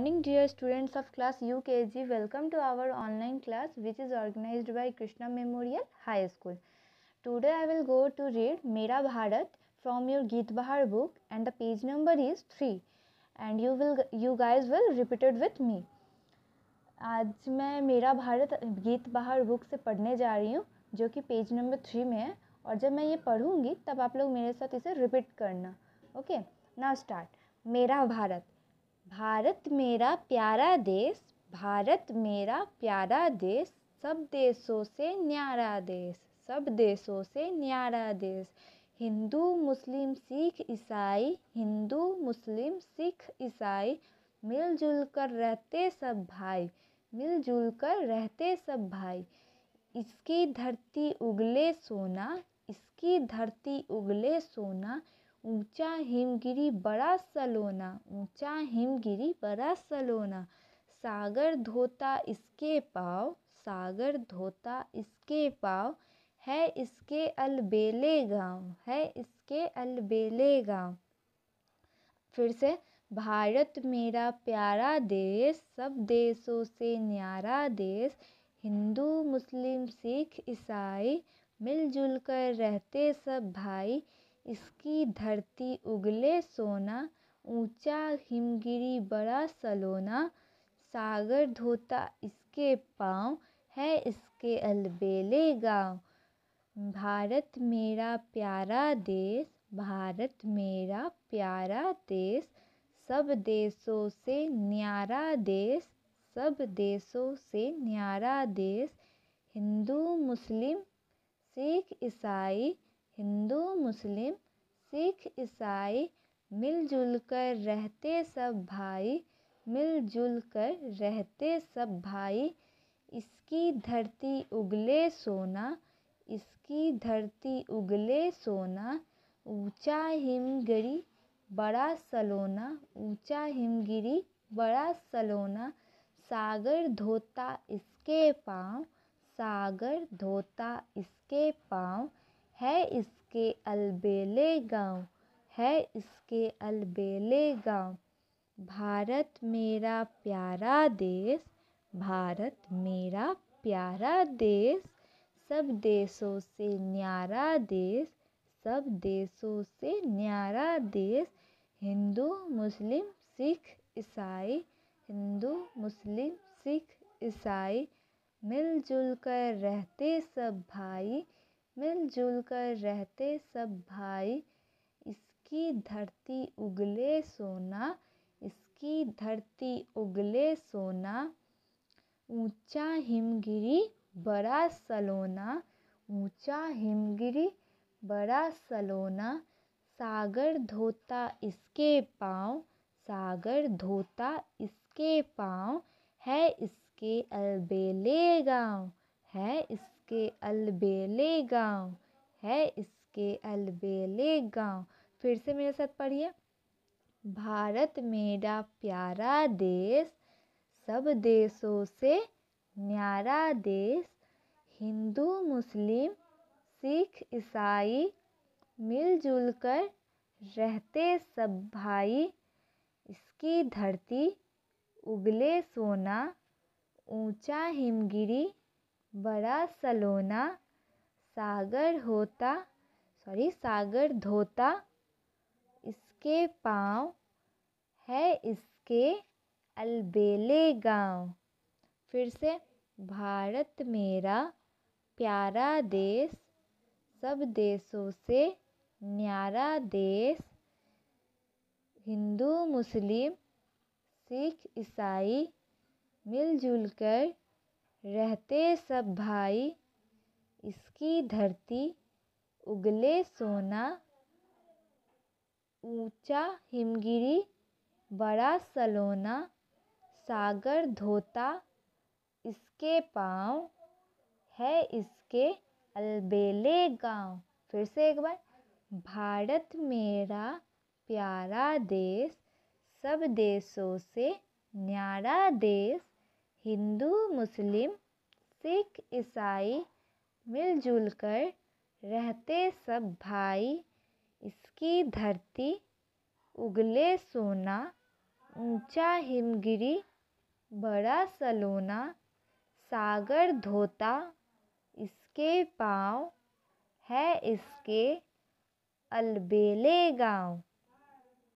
morning dear students of class U K G welcome to our online class which is organize by Krishna memorial high school today I will go to read मेरा Bharat from your Geet Bahar book and the page number is three and you will you guys will repeated with me आज मैं मेरा भारत गीत Bahar book से पढ़ने जा रही हूँ जो कि पेज नंबर थ्री में है और जब मैं ये पढ़ूँगी तब आप लोग मेरे साथ इसे रिपीट करना ओके नाउ स्टार्ट मेरा भारत भारत मेरा प्यारा देश भारत मेरा प्यारा देश सब देशों से न्यारा देश सब देशों से न्यारा देश हिंदू मुस्लिम सिख ईसाई हिंदू मुस्लिम सिख ईसाई मिलजुल कर रहते सब भाई मिलजुल कर रहते सब भाई इसकी धरती उगले सोना इसकी धरती उगले सोना ऊंचा हिमगिरी बड़ा सलोना ऊंचा हिमगिरी बड़ा सलोना सागर धोता इसके पाँव सागर धोता इसके पाँव है इसके अलबेले गाँव है इसके अलबेले गाँव फिर से भारत मेरा प्यारा देश सब देशों से न्यारा देश हिंदू मुस्लिम सिख ईसाई मिलजुल कर रहते सब भाई इसकी धरती उगले सोना ऊंचा हिमगिरी बड़ा सलोना सागर धोता इसके पाँव है इसके अलबेले गाँव भारत मेरा प्यारा देश भारत मेरा प्यारा देश सब देशों से न्यारा देश सब देशों से न्यारा देश हिंदू मुस्लिम सिख ईसाई हिंदू मुस्लिम सिख ईसाई मिलजुल कर रहते सब भाई मिलजुल कर रहते सब भाई इसकी धरती उगले सोना इसकी धरती उगले सोना ऊंचा हिमगिरी बड़ा सलोना ऊंचा हिमगिरी बड़ा सलोना सागर धोता इसके पाँव सागर धोता इसके पाँव है इसके अलबेले गाँव है इसके अलबेले गाँव भारत मेरा प्यारा देश भारत मेरा प्यारा देश सब देशों से न्यारा देश सब देशों से न्यारा देश हिंदू मुस्लिम सिख ईसाई हिंदू मुस्लिम सिख ईसाई मिलजुल कर रहते सब भाई मिलजुल कर रहते सब भाई इसकी धरती उगले सोना इसकी धरती उगले सोना ऊंचा हिमगिरी बड़ा सलोना ऊंचा हिमगिरी बड़ा सलोना सागर धोता इसके पाँव सागर धोता इसके पाँव है इसके अलबेले गाँव है इस इसके अलबेले गाँव है इसके अलबेले गाँव फिर से मेरे साथ पढ़िए भारत मेरा प्यारा देश सब देशों से न्यारा देश हिंदू मुस्लिम सिख ईसाई मिलजुल कर रहते सब भाई इसकी धरती उगले सोना ऊंचा हिमगिरी बड़ा सलोना सागर होता सॉरी सागर धोता इसके पाँव है इसके अलबेले गाँव फिर से भारत मेरा प्यारा देश सब देशों से न्यारा देश हिंदू मुस्लिम सिख ईसाई मिलजुल कर रहते सब भाई इसकी धरती उगले सोना ऊंचा हिमगिरी बड़ा सलोना सागर धोता इसके पाँव है इसके अलबेले गाँव फिर से एक बार भारत मेरा प्यारा देश सब देशों से न्यारा देश हिंदू मुस्लिम सिख ईसाई मिलजुल कर रहते सब भाई इसकी धरती उगले सोना ऊंचा हिमगिरी बड़ा सलोना सागर धोता इसके पाँव है इसके अलबेले गाँव